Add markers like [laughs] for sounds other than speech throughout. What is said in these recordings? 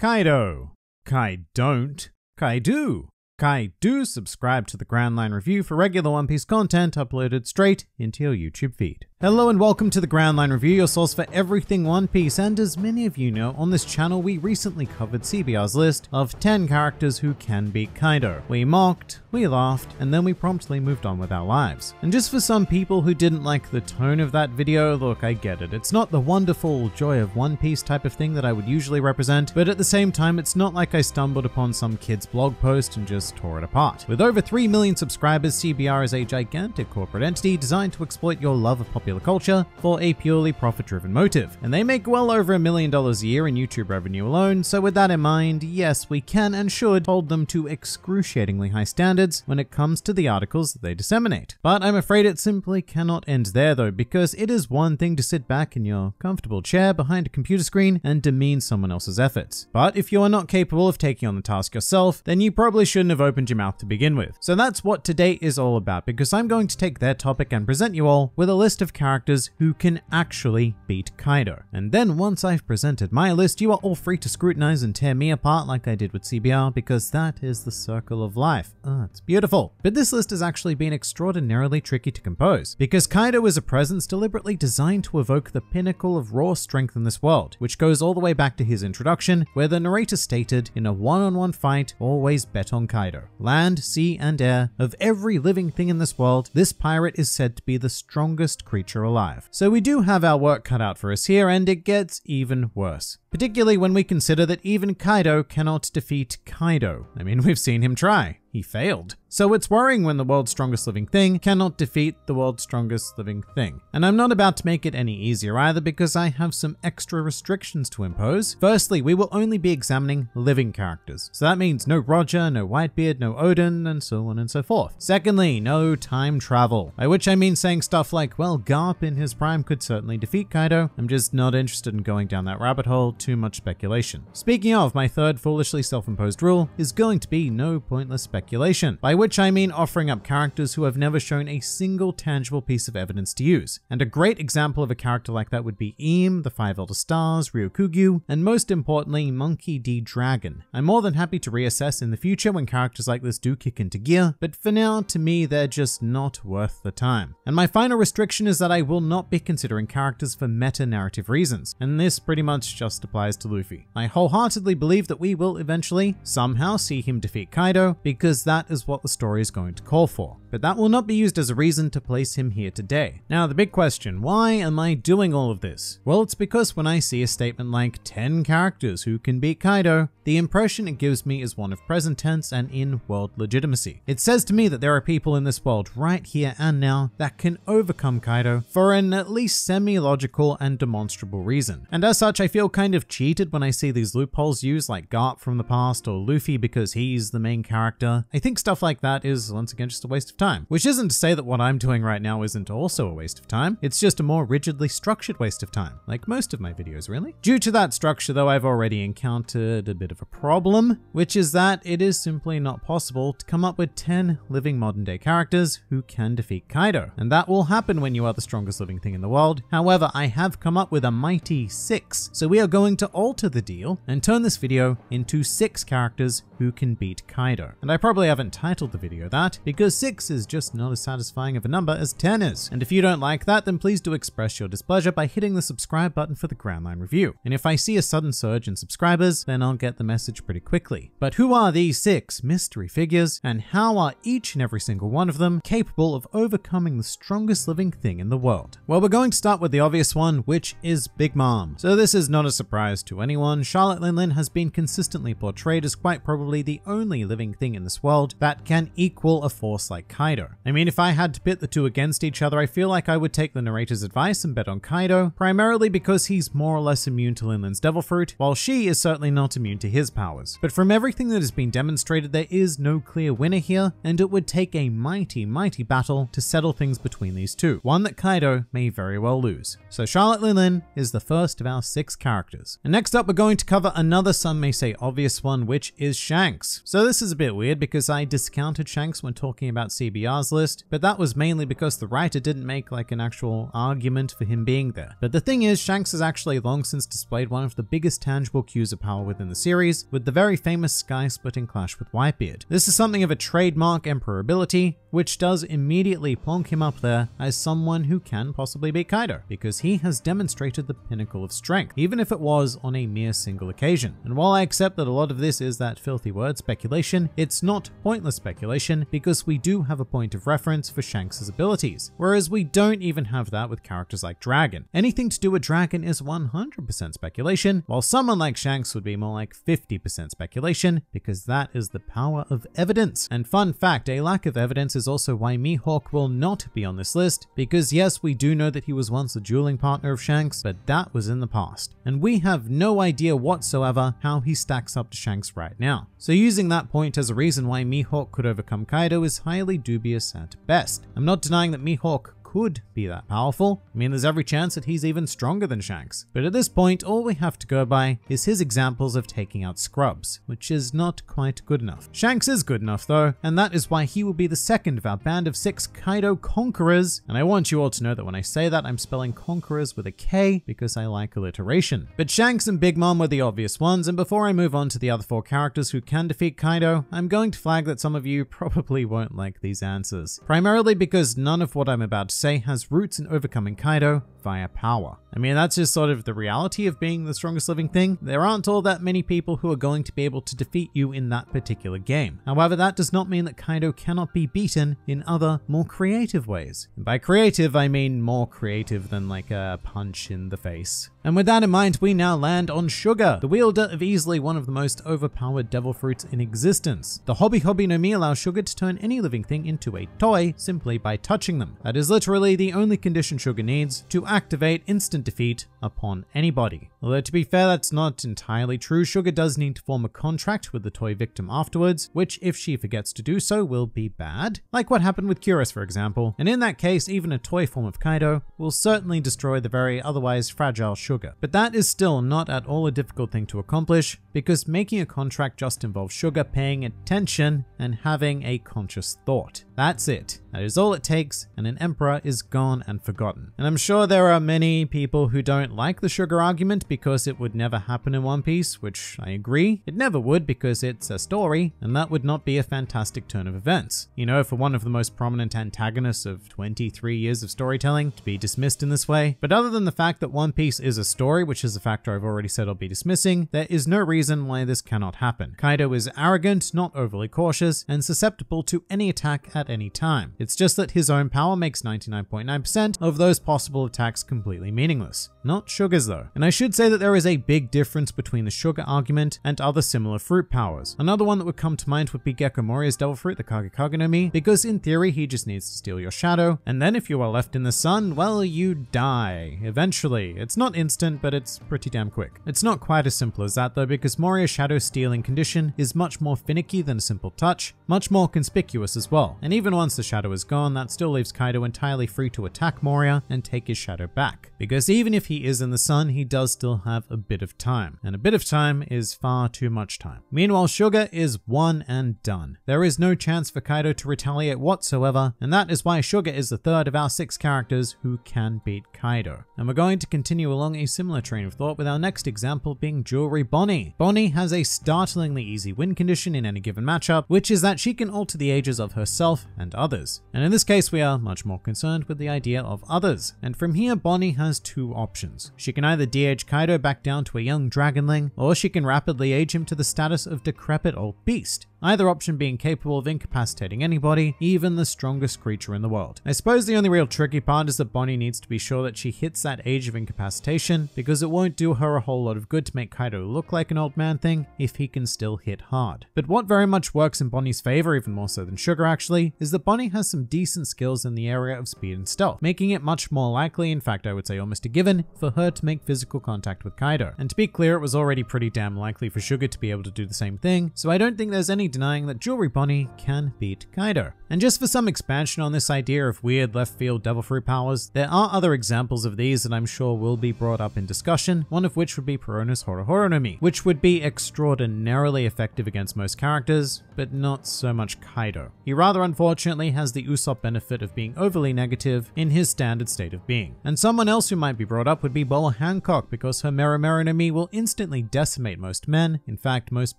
Kaido, Kai don't, Kai do. Kai do subscribe to the Grand Line Review for regular One Piece content uploaded straight into your YouTube feed. Hello and welcome to the Grand Line Review, your source for everything One Piece, and as many of you know, on this channel we recently covered CBR's list of 10 characters who can beat Kaido. We mocked, we laughed, and then we promptly moved on with our lives. And just for some people who didn't like the tone of that video, look, I get it. It's not the wonderful joy of One Piece type of thing that I would usually represent, but at the same time, it's not like I stumbled upon some kid's blog post and just tore it apart. With over 3 million subscribers, CBR is a gigantic corporate entity designed to exploit your love of popular culture for a purely profit-driven motive. And they make well over a million dollars a year in YouTube revenue alone, so with that in mind, yes, we can and should hold them to excruciatingly high standards standards when it comes to the articles they disseminate. But I'm afraid it simply cannot end there though, because it is one thing to sit back in your comfortable chair behind a computer screen and demean someone else's efforts. But if you are not capable of taking on the task yourself, then you probably shouldn't have opened your mouth to begin with. So that's what today is all about, because I'm going to take their topic and present you all with a list of characters who can actually beat Kaido. And then once I've presented my list, you are all free to scrutinize and tear me apart like I did with CBR, because that is the circle of life. Ah, it's beautiful. But this list has actually been extraordinarily tricky to compose, because Kaido is a presence deliberately designed to evoke the pinnacle of raw strength in this world, which goes all the way back to his introduction, where the narrator stated, in a one-on-one -on -one fight, always bet on Kaido. Land, sea, and air, of every living thing in this world, this pirate is said to be the strongest creature alive. So we do have our work cut out for us here, and it gets even worse. Particularly when we consider that even Kaido cannot defeat Kaido. I mean, [laughs] we've seen him try. He failed. So it's worrying when the world's strongest living thing cannot defeat the world's strongest living thing. And I'm not about to make it any easier either because I have some extra restrictions to impose. Firstly, we will only be examining living characters. So that means no Roger, no Whitebeard, no Odin, and so on and so forth. Secondly, no time travel. By which I mean saying stuff like, well, Garp in his prime could certainly defeat Kaido. I'm just not interested in going down that rabbit hole, too much speculation. Speaking of, my third foolishly self-imposed rule is going to be no pointless speculation. By which I mean offering up characters who have never shown a single tangible piece of evidence to use. And a great example of a character like that would be Eam, the Five Elder Stars, Ryokugyu, and most importantly, Monkey D. Dragon. I'm more than happy to reassess in the future when characters like this do kick into gear, but for now, to me, they're just not worth the time. And my final restriction is that I will not be considering characters for meta-narrative reasons, and this pretty much just applies to Luffy. I wholeheartedly believe that we will eventually, somehow, see him defeat Kaido, because that is what the story is going to call for. But that will not be used as a reason to place him here today. Now, the big question, why am I doing all of this? Well, it's because when I see a statement like 10 characters who can beat Kaido, the impression it gives me is one of present tense and in-world legitimacy. It says to me that there are people in this world right here and now that can overcome Kaido for an at least semi-logical and demonstrable reason. And as such, I feel kind of cheated when I see these loopholes used like Garp from the past or Luffy because he's the main character. I think stuff like like that is once again just a waste of time. Which isn't to say that what I'm doing right now isn't also a waste of time, it's just a more rigidly structured waste of time, like most of my videos really. Due to that structure though, I've already encountered a bit of a problem, which is that it is simply not possible to come up with 10 living modern day characters who can defeat Kaido. And that will happen when you are the strongest living thing in the world. However, I have come up with a mighty six. So we are going to alter the deal and turn this video into six characters who can beat Kaido. And I probably haven't titled the video that because 6 is just not as satisfying of a number as 10 is. And if you don't like that, then please do express your displeasure by hitting the subscribe button for the Groundline review. And if I see a sudden surge in subscribers, then I'll get the message pretty quickly. But who are these six mystery figures and how are each and every single one of them capable of overcoming the strongest living thing in the world? Well, we're going to start with the obvious one, which is Big Mom. So this is not a surprise to anyone. Charlotte Linlin has been consistently portrayed as quite probably the only living thing in this world that can can equal a force like Kaido. I mean, if I had to pit the two against each other, I feel like I would take the narrator's advice and bet on Kaido, primarily because he's more or less immune to Linlin's Devil Fruit, while she is certainly not immune to his powers. But from everything that has been demonstrated, there is no clear winner here, and it would take a mighty, mighty battle to settle things between these two, one that Kaido may very well lose. So Charlotte Linlin is the first of our six characters. And next up, we're going to cover another, some may say obvious one, which is Shanks. So this is a bit weird because I discount counted Shanks when talking about CBR's list, but that was mainly because the writer didn't make like an actual argument for him being there. But the thing is, Shanks has actually long since displayed one of the biggest tangible cues of power within the series, with the very famous sky-splitting clash with Whitebeard. This is something of a trademark Emperor ability, which does immediately plonk him up there as someone who can possibly beat Kaido, because he has demonstrated the pinnacle of strength, even if it was on a mere single occasion. And while I accept that a lot of this is that filthy word speculation, it's not pointless speculation speculation because we do have a point of reference for Shanks' abilities, whereas we don't even have that with characters like Dragon. Anything to do with Dragon is 100% speculation, while someone like Shanks would be more like 50% speculation because that is the power of evidence. And fun fact, a lack of evidence is also why Mihawk will not be on this list because yes, we do know that he was once a dueling partner of Shanks, but that was in the past. And we have no idea whatsoever how he stacks up to Shanks right now. So using that point as a reason why Mihawk could overcome Kaido is highly dubious at best. I'm not denying that Mihawk could be that powerful. I mean, there's every chance that he's even stronger than Shanks. But at this point, all we have to go by is his examples of taking out scrubs, which is not quite good enough. Shanks is good enough though, and that is why he will be the second of our band of six Kaido conquerors. And I want you all to know that when I say that, I'm spelling conquerors with a K because I like alliteration. But Shanks and Big Mom were the obvious ones, and before I move on to the other four characters who can defeat Kaido, I'm going to flag that some of you probably won't like these answers. Primarily because none of what I'm about to say has roots in overcoming Kaido via power. I mean, that's just sort of the reality of being the strongest living thing. There aren't all that many people who are going to be able to defeat you in that particular game. However, that does not mean that Kaido cannot be beaten in other, more creative ways. And by creative, I mean more creative than like a punch in the face. And with that in mind, we now land on Sugar, the wielder of easily one of the most overpowered devil fruits in existence. The Hobby Hobby no Mi allows Sugar to turn any living thing into a toy simply by touching them. That is literally the only condition Sugar needs to activate instant defeat upon anybody. Although to be fair, that's not entirely true. Sugar does need to form a contract with the toy victim afterwards, which if she forgets to do so will be bad. Like what happened with Curious, for example. And in that case, even a toy form of Kaido will certainly destroy the very otherwise fragile sugar. But that is still not at all a difficult thing to accomplish, because making a contract just involves Sugar paying attention and having a conscious thought. That's it. That is all it takes, and an emperor is gone and forgotten. And I'm sure there are many people who don't like the Sugar argument because it would never happen in One Piece, which I agree. It never would because it's a story, and that would not be a fantastic turn of events. You know, for one of the most prominent antagonists of 23 years of storytelling to be dismissed in this way. But other than the fact that One Piece is a story, which is a factor I've already said I'll be dismissing, there is no reason reason why this cannot happen. Kaido is arrogant, not overly cautious, and susceptible to any attack at any time. It's just that his own power makes 99.9% percent 09 of those possible attacks completely meaningless. Not Sugar's though. And I should say that there is a big difference between the Sugar argument and other similar fruit powers. Another one that would come to mind would be Moria's Devil Fruit, the Kagekage because in theory he just needs to steal your shadow, and then if you are left in the sun, well, you die, eventually. It's not instant, but it's pretty damn quick. It's not quite as simple as that though, because because Moria's shadow stealing condition is much more finicky than a simple touch, much more conspicuous as well, and even once the shadow is gone, that still leaves Kaido entirely free to attack Moria and take his shadow back. Because even if he is in the sun, he does still have a bit of time, and a bit of time is far too much time. Meanwhile, Sugar is one and done. There is no chance for Kaido to retaliate whatsoever, and that is why Sugar is the third of our six characters who can beat Kaido. And we're going to continue along a similar train of thought with our next example being Jewelry Bonnie, Bonnie has a startlingly easy win condition in any given matchup, which is that she can alter the ages of herself and others. And in this case, we are much more concerned with the idea of others. And from here, Bonnie has two options. She can either de-age Kaido back down to a young dragonling, or she can rapidly age him to the status of decrepit old beast, either option being capable of incapacitating anybody, even the strongest creature in the world. I suppose the only real tricky part is that Bonnie needs to be sure that she hits that age of incapacitation, because it won't do her a whole lot of good to make Kaido look like an old old man thing if he can still hit hard. But what very much works in Bonnie's favor, even more so than Sugar actually, is that Bonnie has some decent skills in the area of speed and stealth, making it much more likely, in fact I would say almost a given, for her to make physical contact with Kaido. And to be clear, it was already pretty damn likely for Sugar to be able to do the same thing, so I don't think there's any denying that Jewelry Bonnie can beat Kaido. And just for some expansion on this idea of weird left field devil fruit powers, there are other examples of these that I'm sure will be brought up in discussion, one of which would be Perona's Horohoronomi, which would could be extraordinarily effective against most characters, but not so much Kaido. He rather unfortunately has the Usopp benefit of being overly negative in his standard state of being. And someone else who might be brought up would be Bola Hancock because her Meromerinami will instantly decimate most men, in fact most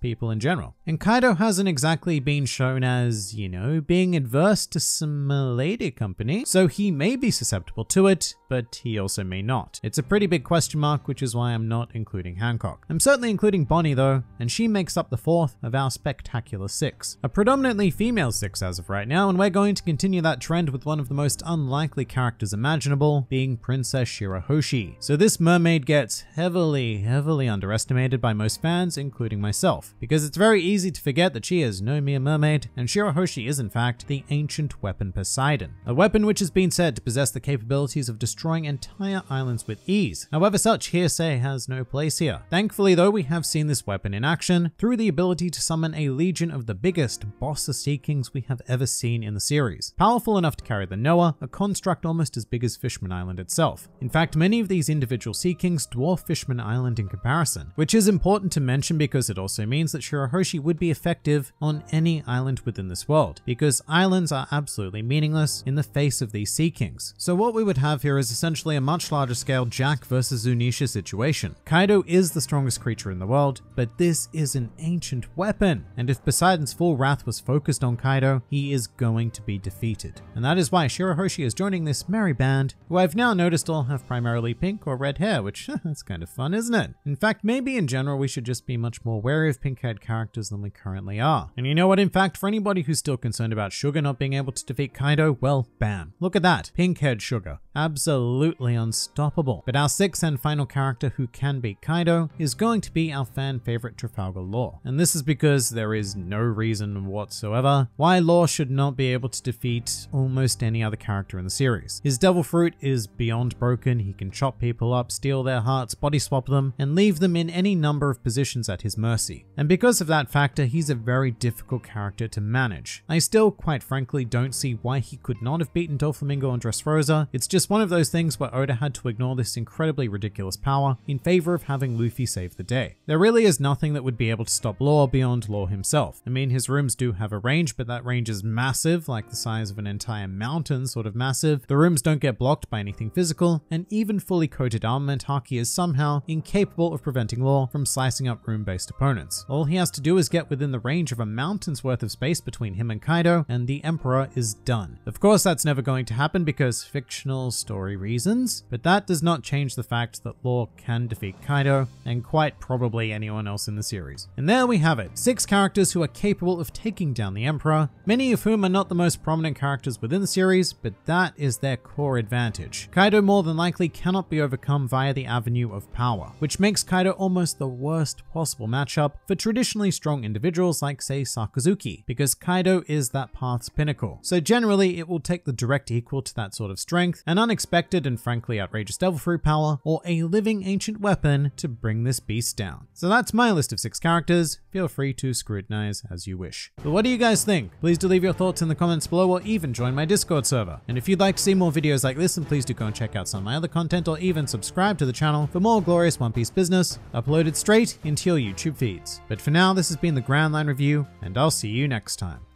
people in general. And Kaido hasn't exactly been shown as, you know, being adverse to some lady company, so he may be susceptible to it, but he also may not. It's a pretty big question mark, which is why I'm not including Hancock. I'm certainly including Bonnie though, and she makes up the fourth of our spectacular six. A predominantly female six as of right now, and we're going to continue that trend with one of the most unlikely characters imaginable, being Princess Shirahoshi. So this mermaid gets heavily, heavily underestimated by most fans, including myself, because it's very easy to forget that she is no mere mermaid, and Shirahoshi is in fact the ancient weapon Poseidon, a weapon which has been said to possess the capabilities of destroying destroying entire islands with ease. However, such hearsay has no place here. Thankfully though, we have seen this weapon in action through the ability to summon a legion of the biggest boss of sea kings we have ever seen in the series. Powerful enough to carry the Noah, a construct almost as big as Fishman Island itself. In fact, many of these individual sea kings dwarf Fishman Island in comparison, which is important to mention because it also means that Shirahoshi would be effective on any island within this world, because islands are absolutely meaningless in the face of these sea kings. So what we would have here is essentially a much larger scale Jack versus Zunisha situation. Kaido is the strongest creature in the world, but this is an ancient weapon, and if Poseidon's full wrath was focused on Kaido, he is going to be defeated. And that is why Shirahoshi is joining this merry band, who I've now noticed all have primarily pink or red hair, which [laughs] that's kind of fun, isn't it? In fact, maybe in general we should just be much more wary of pink-haired characters than we currently are. And you know what, in fact, for anybody who's still concerned about Sugar not being able to defeat Kaido, well, bam. Look at that, pink-haired Sugar. Absolutely absolutely unstoppable. But our sixth and final character who can beat Kaido is going to be our fan favorite Trafalgar Law. And this is because there is no reason whatsoever why Law should not be able to defeat almost any other character in the series. His Devil Fruit is beyond broken, he can chop people up, steal their hearts, body swap them, and leave them in any number of positions at his mercy. And because of that factor, he's a very difficult character to manage. I still, quite frankly, don't see why he could not have beaten Doflamingo and Dressrosa. It's just one of those those things where Oda had to ignore this incredibly ridiculous power in favor of having Luffy save the day. There really is nothing that would be able to stop Law beyond Law himself. I mean, his rooms do have a range, but that range is massive, like the size of an entire mountain sort of massive. The rooms don't get blocked by anything physical, and even fully coated armament Haki is somehow incapable of preventing Law from slicing up room-based opponents. All he has to do is get within the range of a mountain's worth of space between him and Kaido, and the Emperor is done. Of course, that's never going to happen because fictional story story reasons, but that does not change the fact that Law can defeat Kaido, and quite probably anyone else in the series. And there we have it, six characters who are capable of taking down the Emperor, many of whom are not the most prominent characters within the series, but that is their core advantage. Kaido more than likely cannot be overcome via the avenue of power, which makes Kaido almost the worst possible matchup for traditionally strong individuals like say Sakazuki, because Kaido is that path's pinnacle. So generally it will take the direct equal to that sort of strength, and unexpected unexpected and frankly outrageous devil fruit power, or a living ancient weapon to bring this beast down. So that's my list of six characters. Feel free to scrutinize as you wish. But what do you guys think? Please do leave your thoughts in the comments below or even join my Discord server. And if you'd like to see more videos like this, then please do go and check out some of my other content or even subscribe to the channel for more glorious One Piece business uploaded straight into your YouTube feeds. But for now, this has been the Grand Line Review, and I'll see you next time.